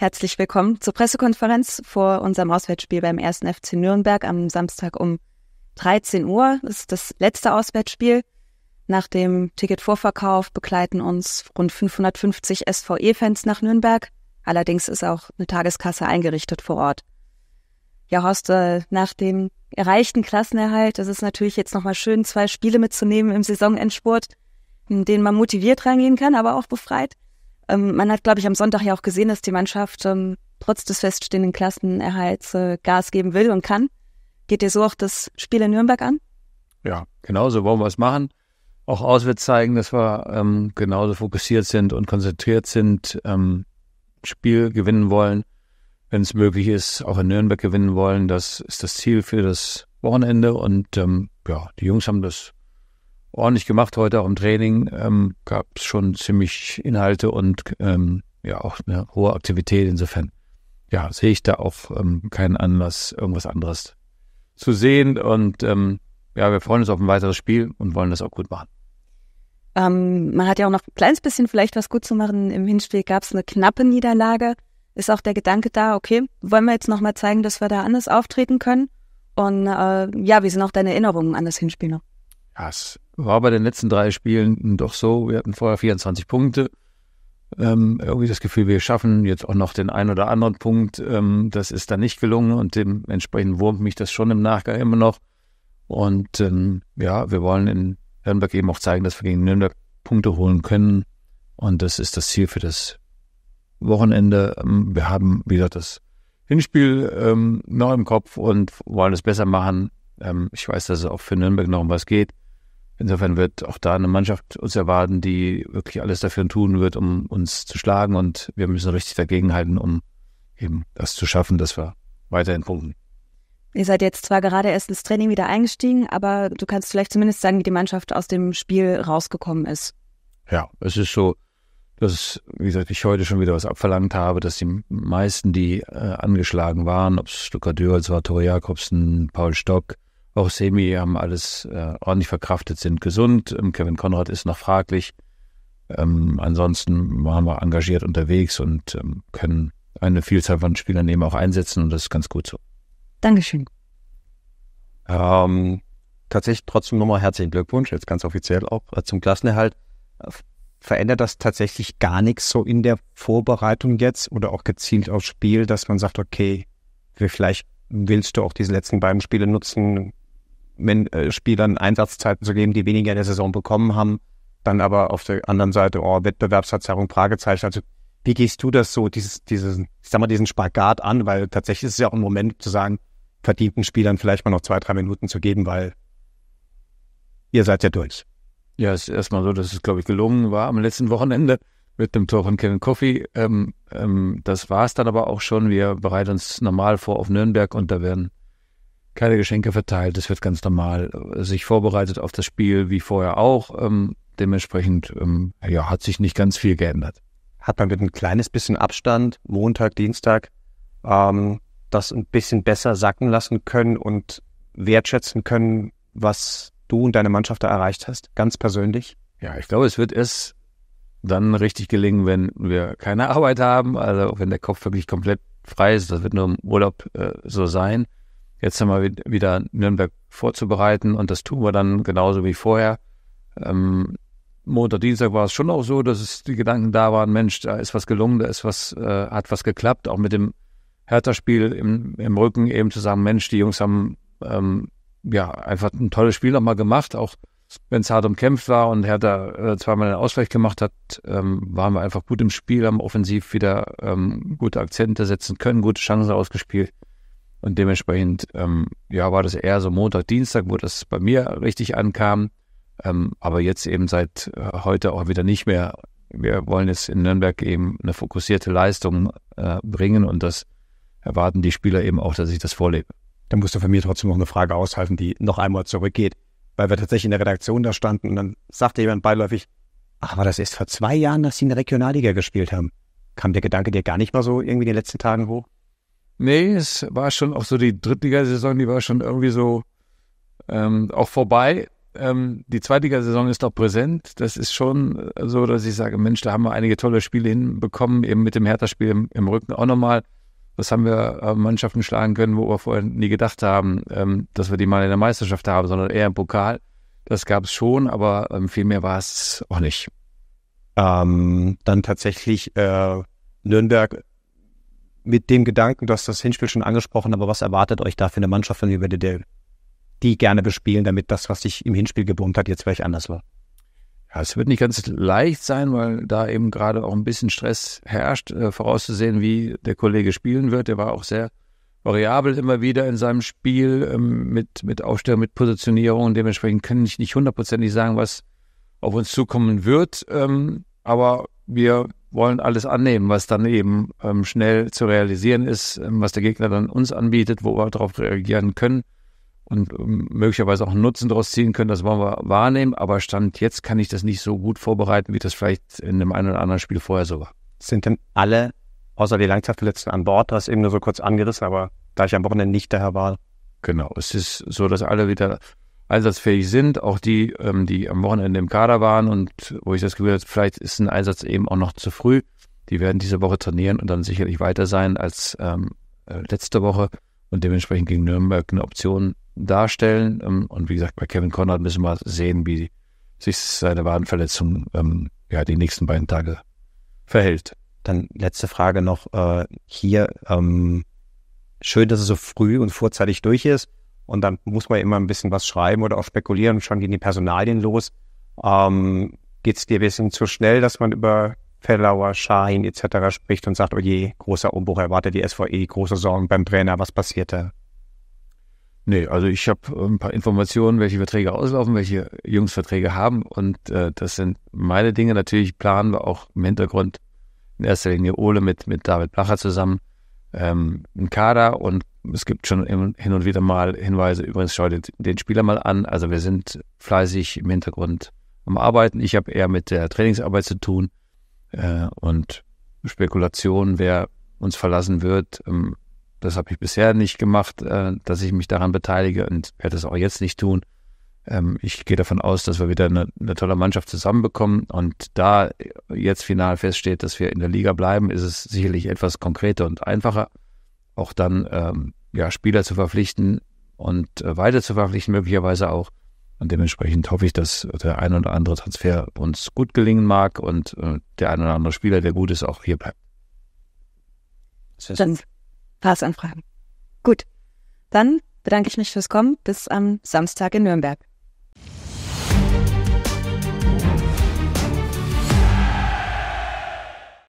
Herzlich willkommen zur Pressekonferenz vor unserem Auswärtsspiel beim 1. FC Nürnberg am Samstag um 13 Uhr. Das ist das letzte Auswärtsspiel. Nach dem Ticketvorverkauf begleiten uns rund 550 SVE-Fans nach Nürnberg. Allerdings ist auch eine Tageskasse eingerichtet vor Ort. Ja, Horst, nach dem erreichten Klassenerhalt ist es natürlich jetzt nochmal schön, zwei Spiele mitzunehmen im Saisonendspurt, in denen man motiviert rangehen kann, aber auch befreit. Ähm, man hat, glaube ich, am Sonntag ja auch gesehen, dass die Mannschaft ähm, trotz des feststehenden Klassenerhalts äh, Gas geben will und kann. Geht dir so auch das Spiel in Nürnberg an? Ja, genauso wollen wir es machen. Auch auswärts zeigen, dass wir ähm, genauso fokussiert sind und konzentriert sind, ähm, Spiel gewinnen wollen, wenn es möglich ist, auch in Nürnberg gewinnen wollen. Das ist das Ziel für das Wochenende und ähm, ja, die Jungs haben das ordentlich gemacht heute auch im Training. Ähm, Gab es schon ziemlich Inhalte und ähm, ja auch eine hohe Aktivität. Insofern ja, sehe ich da auch ähm, keinen Anlass, irgendwas anderes zu sehen. Und ähm, ja, wir freuen uns auf ein weiteres Spiel und wollen das auch gut machen. Ähm, man hat ja auch noch ein kleines bisschen vielleicht was gut zu machen. Im Hinspiel gab es eine knappe Niederlage. Ist auch der Gedanke da, okay, wollen wir jetzt nochmal zeigen, dass wir da anders auftreten können? Und äh, ja, wie sind auch deine Erinnerungen an das Hinspiel noch? Ja, es war bei den letzten drei Spielen doch so. Wir hatten vorher 24 Punkte. Ähm, irgendwie das Gefühl, wir schaffen jetzt auch noch den einen oder anderen Punkt. Ähm, das ist dann nicht gelungen und dementsprechend wurmt mich das schon im Nachgang immer noch. Und ähm, ja, wir wollen in Nürnberg eben auch zeigen, dass wir gegen Nürnberg Punkte holen können. Und das ist das Ziel für das Wochenende. Ähm, wir haben, wieder das Hinspiel ähm, noch im Kopf und wollen es besser machen. Ähm, ich weiß, dass es auch für Nürnberg noch um was geht. Insofern wird auch da eine Mannschaft uns erwarten, die wirklich alles dafür tun wird, um uns zu schlagen. Und wir müssen richtig dagegenhalten, um eben das zu schaffen, dass wir weiterhin punkten. Ihr seid jetzt zwar gerade erst ins Training wieder eingestiegen, aber du kannst vielleicht zumindest sagen, wie die Mannschaft aus dem Spiel rausgekommen ist. Ja, es ist so, dass, wie gesagt, ich heute schon wieder was abverlangt habe, dass die meisten, die äh, angeschlagen waren, ob es Luca Dürr, war, Tore Jakobsen, Paul Stock, auch Semi haben alles äh, ordentlich verkraftet, sind gesund. Ähm, Kevin Konrad ist noch fraglich. Ähm, ansonsten waren wir engagiert unterwegs und ähm, können eine Vielzahl von Spielern eben auch einsetzen und das ist ganz gut so. Dankeschön. Ähm, tatsächlich trotzdem nochmal herzlichen Glückwunsch, jetzt ganz offiziell auch äh, zum Klassenerhalt. Äh, verändert das tatsächlich gar nichts so in der Vorbereitung jetzt oder auch gezielt aufs Spiel, dass man sagt, okay, vielleicht willst du auch diese letzten beiden Spiele nutzen, Men äh, Spielern Einsatzzeiten zu geben, die weniger in der Saison bekommen haben, dann aber auf der anderen Seite oh, Wettbewerbsverzerrung, Fragezeichen. Also wie gehst du das so, dieses, dieses, ich sag mal, diesen Spagat an? Weil tatsächlich ist es ja auch ein Moment zu sagen, verdienten Spielern vielleicht mal noch zwei, drei Minuten zu geben, weil ihr seid ja durch. Ja, es ist erstmal so, dass es, glaube ich, gelungen war am letzten Wochenende mit dem Tor von Kevin Coffey. Ähm, ähm, das war es dann aber auch schon. Wir bereiten uns normal vor auf Nürnberg und da werden keine Geschenke verteilt. Es wird ganz normal äh, sich vorbereitet auf das Spiel, wie vorher auch. Ähm, dementsprechend ähm, ja, hat sich nicht ganz viel geändert. Hat man mit ein kleines bisschen Abstand, Montag, Dienstag, ähm, das ein bisschen besser sacken lassen können und wertschätzen können, was du und deine Mannschaft da erreicht hast, ganz persönlich? Ja, ich glaube, es wird es dann richtig gelingen, wenn wir keine Arbeit haben, also wenn der Kopf wirklich komplett frei ist. Das wird nur im Urlaub äh, so sein jetzt haben wir wieder Nürnberg vorzubereiten und das tun wir dann genauso wie vorher. Ähm, Montag, Dienstag war es schon auch so, dass es die Gedanken da waren, Mensch, da ist was gelungen, da ist was, äh, hat was geklappt, auch mit dem Hertha-Spiel im, im, Rücken eben zusammen, Mensch, die Jungs haben ähm, ja einfach ein tolles Spiel nochmal gemacht, auch wenn es hart umkämpft war und Hertha äh, zweimal einen Ausgleich gemacht hat, ähm, waren wir einfach gut im Spiel, haben offensiv wieder ähm, gute Akzente setzen können, gute Chancen ausgespielt. Und dementsprechend, ähm, ja, war das eher so Montag, Dienstag, wo das bei mir richtig ankam. Ähm, aber jetzt eben seit äh, heute auch wieder nicht mehr. Wir wollen jetzt in Nürnberg eben eine fokussierte Leistung äh, bringen und das erwarten die Spieler eben auch, dass ich das vorlebe. Da musst du von mir trotzdem noch eine Frage aushalten, die noch einmal zurückgeht, weil wir tatsächlich in der Redaktion da standen und dann sagte jemand beiläufig, ach, war das ist vor zwei Jahren, dass sie in der Regionalliga gespielt haben. Kam der Gedanke dir gar nicht mal so irgendwie in den letzten Tagen hoch? Nee, es war schon auch so die Drittligasaison, die war schon irgendwie so ähm, auch vorbei. Ähm, die Zweitligasaison ist doch präsent. Das ist schon äh, so, dass ich sage, Mensch, da haben wir einige tolle Spiele hinbekommen, eben mit dem Hertha-Spiel im, im, Rücken auch nochmal. Das haben wir äh, Mannschaften schlagen können, wo wir vorher nie gedacht haben, ähm, dass wir die mal in der Meisterschaft haben, sondern eher im Pokal. Das gab es schon, aber ähm, viel mehr war es auch nicht. Ähm, dann tatsächlich äh, Nürnberg mit dem Gedanken, du hast das Hinspiel schon angesprochen, aber was erwartet euch da für eine Mannschaft von Riverdale, die gerne bespielen, damit das, was sich im Hinspiel gebummt hat, jetzt vielleicht anders war? Ja, es wird nicht ganz leicht sein, weil da eben gerade auch ein bisschen Stress herrscht, äh, vorauszusehen, wie der Kollege spielen wird. Der war auch sehr variabel immer wieder in seinem Spiel ähm, mit, mit Aufstellung, mit Positionierung. Dementsprechend kann ich nicht hundertprozentig sagen, was auf uns zukommen wird. Ähm, aber wir wollen alles annehmen, was dann eben ähm, schnell zu realisieren ist, ähm, was der Gegner dann uns anbietet, wo wir darauf reagieren können und ähm, möglicherweise auch einen Nutzen daraus ziehen können, das wollen wir wahrnehmen. Aber Stand jetzt kann ich das nicht so gut vorbereiten, wie das vielleicht in dem einen oder anderen Spiel vorher so war. Sind denn alle, außer die Langzeitverletzten, an Bord? Das ist eben nur so kurz angerissen, aber da ich am Wochenende nicht daher war. Genau, es ist so, dass alle wieder einsatzfähig sind, auch die, ähm, die am Wochenende im Kader waren und wo ich das Gefühl habe, vielleicht ist ein Einsatz eben auch noch zu früh. Die werden diese Woche trainieren und dann sicherlich weiter sein als ähm, äh, letzte Woche und dementsprechend gegen Nürnberg eine Option darstellen. Ähm, und wie gesagt, bei Kevin Conrad müssen wir sehen, wie sich seine Wadenverletzung ähm, ja, die nächsten beiden Tage verhält. Dann letzte Frage noch äh, hier. Ähm, schön, dass es so früh und vorzeitig durch ist und dann muss man immer ein bisschen was schreiben oder auch spekulieren. schon gehen die Personalien los. Ähm, Geht es dir ein bisschen zu schnell, dass man über Fellauer, Schein etc. spricht und sagt, oh je, großer Umbruch erwartet die SVE, große Sorgen beim Trainer, was passiert da? Nee, also ich habe äh, ein paar Informationen, welche Verträge auslaufen, welche Jungsverträge haben und äh, das sind meine Dinge. Natürlich planen wir auch im Hintergrund in erster Linie Ole mit, mit David Blacher zusammen ähm, einen Kader und es gibt schon hin und wieder mal Hinweise, übrigens schau dir den Spieler mal an. Also wir sind fleißig im Hintergrund am Arbeiten. Ich habe eher mit der Trainingsarbeit zu tun äh, und Spekulationen, wer uns verlassen wird, ähm, das habe ich bisher nicht gemacht, äh, dass ich mich daran beteilige und werde es auch jetzt nicht tun. Ähm, ich gehe davon aus, dass wir wieder eine, eine tolle Mannschaft zusammenbekommen und da jetzt final feststeht, dass wir in der Liga bleiben, ist es sicherlich etwas konkreter und einfacher auch dann ähm, ja, Spieler zu verpflichten und äh, weiter zu verpflichten, möglicherweise auch. Und dementsprechend hoffe ich, dass der ein oder andere Transfer uns gut gelingen mag und äh, der ein oder andere Spieler, der gut ist, auch hier bleibt. Dann war es an Fragen. Gut, dann bedanke ich mich fürs Kommen. Bis am Samstag in Nürnberg.